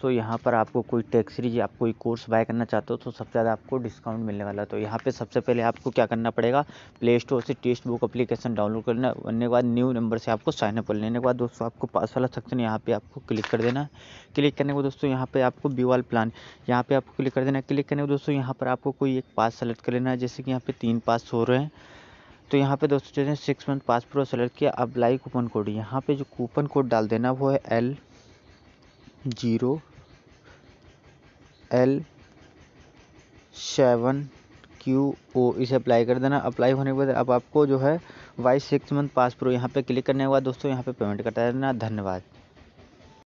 तो यहाँ पर आपको कोई टैक्सी या आप कोई कोर्स बाय करना चाहते हो तो सबसे ज़्यादा आपको डिस्काउंट मिलने वाला है तो यहाँ पे सबसे पहले आपको क्या करना पड़ेगा प्ले स्टोर से टेस्ट बुक अप्लीकेशन डाउनलोड करना करने के बाद न्यू नंबर से आपको साइनअप कर लेने के बाद दोस्तों आपको पास वाला सेक्शन यहाँ पर आपको क्लिक कर देना है क्लिक करने के बाद दोस्तों यहाँ पर आपको बीवाल प्लान यहाँ पर आपको क्लिक कर देना क्लिक करने को दोस्तों यहाँ पर आपको कोई एक पास सेलेक्ट कर लेना है जैसे कि यहाँ पर तीन पास हो रहे हैं तो यहाँ पे दोस्तों जैसे six month pass pro select किया अप्लाई कूपन कोड यहाँ पे जो कूपन कोड डाल देना वो है L zero L seven Q O इसे अप्लाई कर देना अप्लाई होने के बाद अब आपको जो है वाई सिक्स मंथ पास प्रो यहाँ पे क्लिक करने के बाद दोस्तों यहाँ पे पेमेंट करता रहना धन्यवाद